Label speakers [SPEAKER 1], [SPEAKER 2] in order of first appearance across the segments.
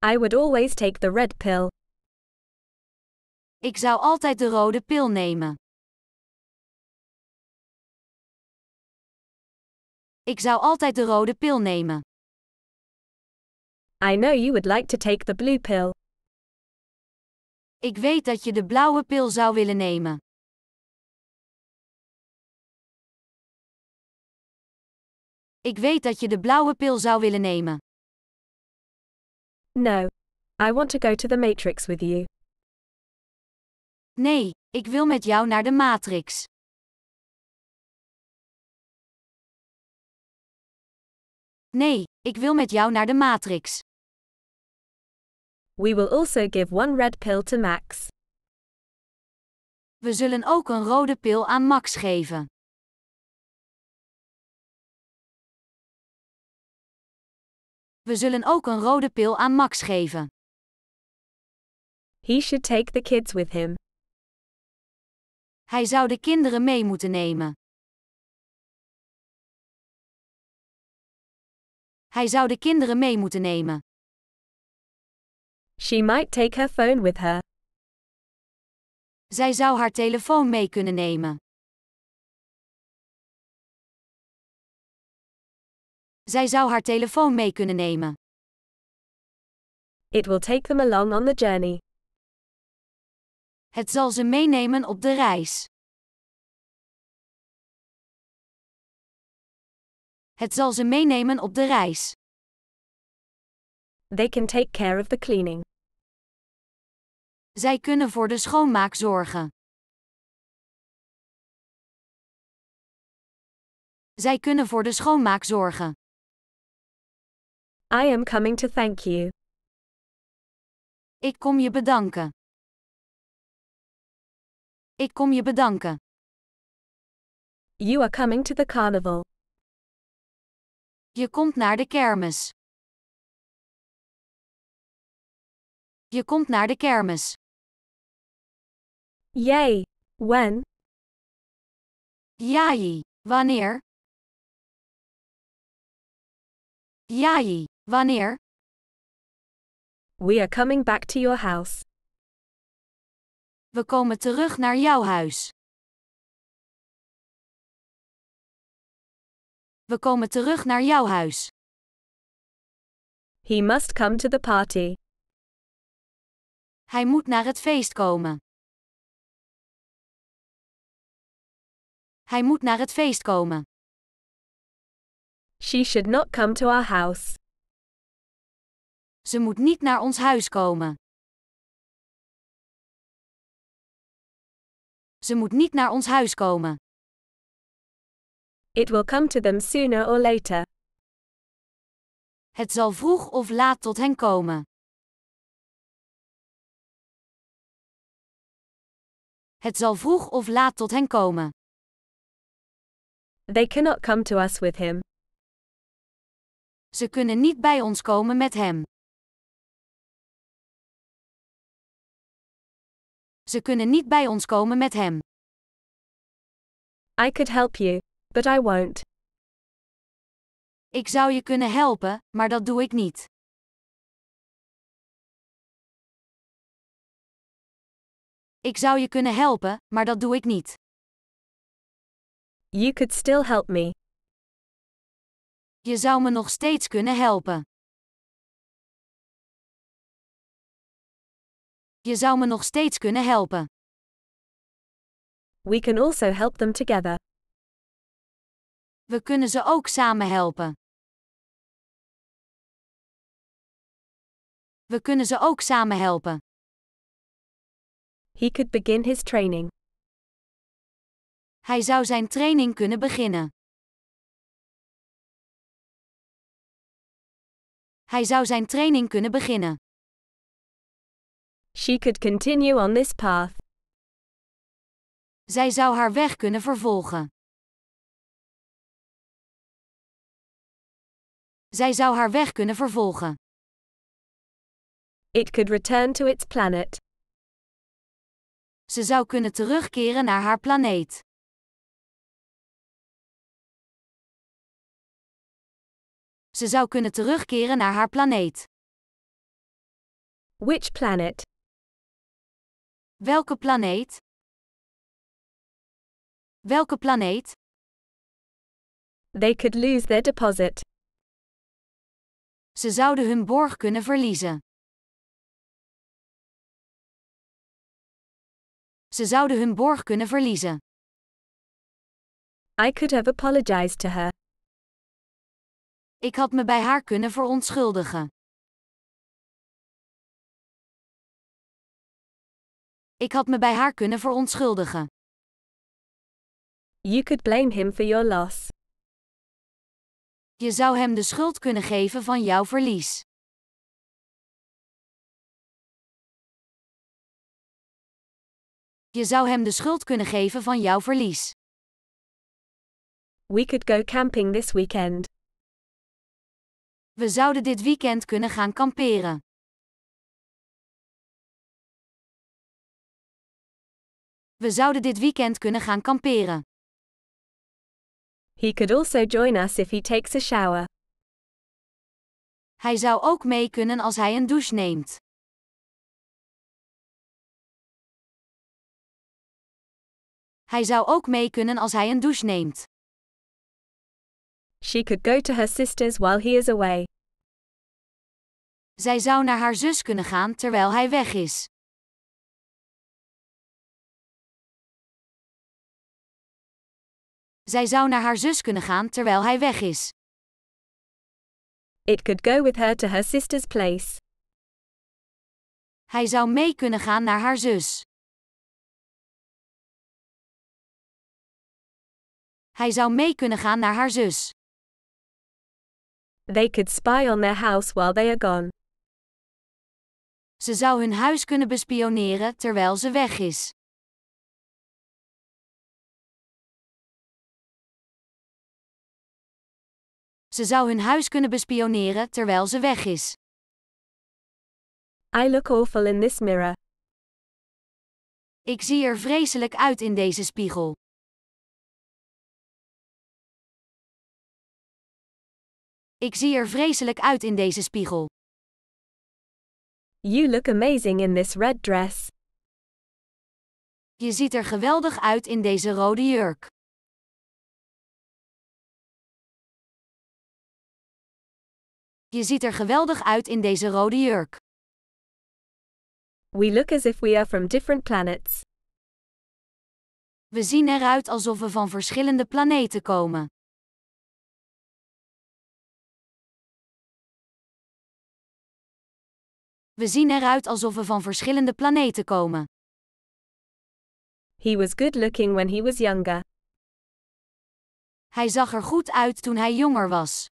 [SPEAKER 1] I would always take the red pill. Ik zou altijd de rode pil nemen. Ik zou altijd de rode pil nemen. I know you would like to take the blue pill. Ik weet dat je de blauwe pil zou willen nemen. Ik weet dat je de blauwe pil zou willen nemen. No. I want to go to the Matrix with you. Nee, ik wil met jou naar de Matrix. Nee, ik wil met jou naar de Matrix. We will also give one red pill to Max. We zullen ook een rode pil aan Max geven. We zullen ook een rode pil aan Max geven. He should take the kids with him. Hij zou de kinderen mee moeten nemen. Hij zou de kinderen mee moeten nemen. She might take her phone with her. Zij zou haar telefoon mee kunnen nemen. Zij zou haar telefoon mee kunnen nemen. It will take them along on the journey. Het zal ze meenemen op de reis. Het zal ze meenemen op de reis. They can take care of the cleaning. Zij kunnen voor de schoonmaak zorgen. Zij kunnen voor de schoonmaak zorgen. I am coming to thank you. Ik kom je bedanken. Ik kom je bedanken. You are coming to the carnival. Je komt naar de kermis. Je komt naar de kermis. Yay, when? Jai, wanneer? Jai, Wanneer? We are coming back to your house. We komen terug naar jouw huis. We komen terug naar jouw huis. He must come to the party. Hij moet naar het feest komen. Hij moet naar het feest komen. She should not come to our house. Ze moet niet naar ons huis komen. Ze moet niet naar ons huis komen. It will come to them sooner or later. Het zal vroeg of laat tot hen komen. Het zal vroeg of laat tot hen komen. They cannot come to us with him. Ze kunnen niet bij ons komen met hem. ze kunnen niet bij ons komen met hem. I could help you, but I won't. Ik zou je kunnen helpen, maar dat doe ik niet. Ik zou je kunnen helpen, maar dat doe ik niet. You could still help me. Je zou me nog steeds kunnen helpen. Je zou me nog steeds kunnen helpen. We can also help them together. We kunnen ze ook samen helpen. We kunnen ze ook samen helpen. He could begin his training. Hij zou zijn training kunnen beginnen. Hij zou zijn training kunnen beginnen. She could continue on this path. Zij zou haar weg kunnen vervolgen. Zij zou haar weg kunnen vervolgen. It could return to its planet. Ze zou kunnen terugkeren naar haar planeet. Ze zou kunnen terugkeren naar haar planeet. Which planet? Welke planeet? Welke planeet? They could lose their deposit. Ze zouden hun borg kunnen verliezen. Ze zouden hun borg kunnen verliezen. I could have apologized to her. Ik had me bij haar kunnen verontschuldigen. Ik had me bij haar kunnen verontschuldigen. You could blame him for your loss. Je zou hem de schuld kunnen geven van jouw verlies. Je zou hem de schuld kunnen geven van jouw verlies. We could go camping this weekend. We zouden dit weekend kunnen gaan kamperen. We zouden dit weekend kunnen gaan kamperen. He could also join us if he takes a shower. Hij zou ook mee kunnen als hij een douche neemt. Hij zou ook mee kunnen als hij een douche neemt. She could go to her sisters while he is away. Zij zou naar haar zus kunnen gaan terwijl hij weg is. Zij zou naar haar zus kunnen gaan terwijl hij weg is. It could go with her to her sister's place. Hij zou mee kunnen gaan naar haar zus. Hij zou mee kunnen gaan naar haar zus. They could spy on their house while they are gone. Ze zou hun huis kunnen bespioneren terwijl ze weg is. Ze zou hun huis kunnen bespioneren terwijl ze weg is. I look awful in this mirror. Ik zie er vreselijk uit in deze spiegel. Ik zie er vreselijk uit in deze spiegel. You look amazing in this red dress. Je ziet er geweldig uit in deze rode jurk. Je ziet er geweldig uit in deze rode jurk. We look as if we are from different planets. We zien eruit alsof we van verschillende planeten komen. We zien eruit alsof we van verschillende planeten komen. He was good looking when he was younger. Hij zag er goed uit toen hij jonger was.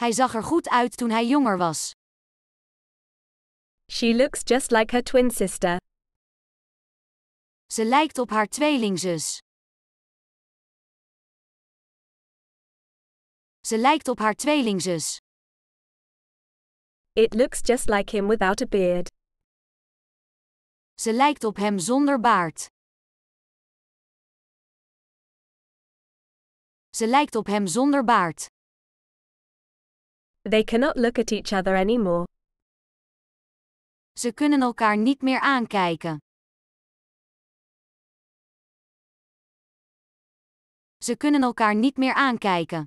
[SPEAKER 1] Hij zag er goed uit toen hij jonger was. She looks just like her twin sister. Ze lijkt op haar tweelingzus. Ze lijkt op haar tweelingzus. It looks just like him without a beard. Ze lijkt op hem zonder baard. Ze lijkt op hem zonder baard. They cannot look at each other anymore. Ze kunnen elkaar niet meer aankijken. Ze kunnen elkaar niet meer aankijken.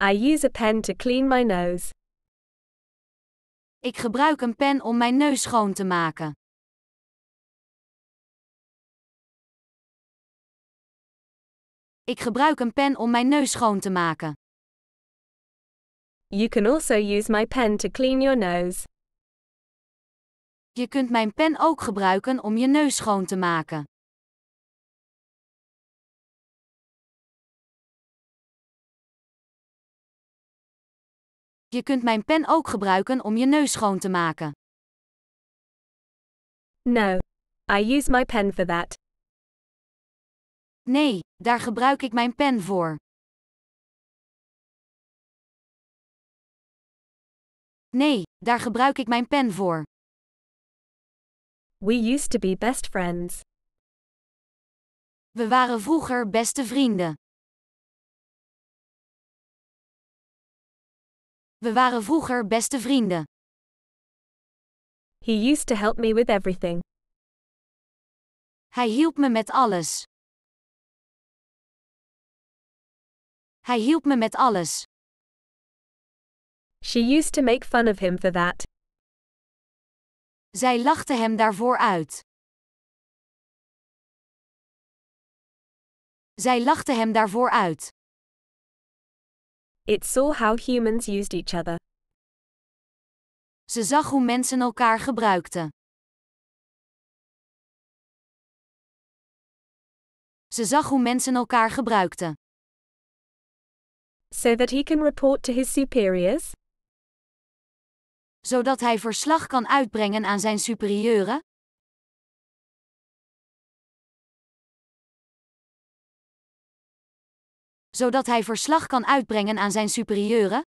[SPEAKER 1] I use a pen to clean my nose. Ik gebruik een pen om mijn neus schoon te maken. Ik gebruik een pen om mijn neus schoon te maken. You can also use my pen to clean your nose. Je kunt mijn pen ook gebruiken om je neus schoon te maken. Je kunt mijn pen ook gebruiken om je neus schoon te maken. No, I use my pen for that. Nee, daar gebruik ik mijn pen voor. Nee, daar gebruik ik mijn pen voor. We used to be best friends. We waren vroeger beste vrienden. We waren vroeger beste vrienden. He used to help me with everything. Hij hielp me met alles. Hij hielp me met alles. She used to make fun of him for that. Zij lachte hem daarvoor uit. Zij lachte hem daarvoor uit. It saw how humans used each other. Ze zag hoe mensen elkaar gebruikten. Ze zag hoe mensen elkaar gebruikten. So that he can report to his superiors? zodat hij verslag kan uitbrengen aan zijn superieuren? Zodat hij verslag kan uitbrengen aan zijn superieuren?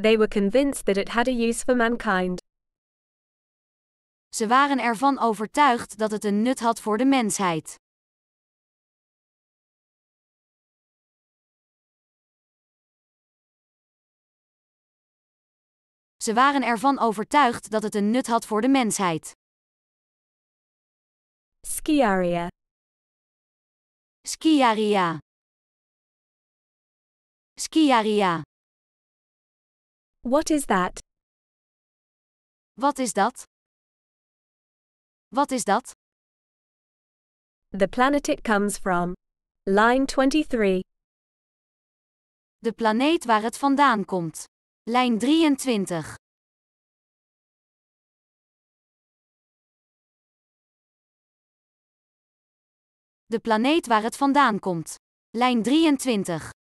[SPEAKER 1] They were convinced that it had a use for mankind. Ze waren ervan overtuigd dat het een nut had voor de mensheid. Ze waren ervan overtuigd dat het een nut had voor de mensheid. Skiaria. Skiaria. Skiaria. What is that? Wat is dat? Wat is dat? The planet it comes from. Line 23. De planeet waar het vandaan komt. Lijn 23. De planeet waar het vandaan komt. Lijn 23.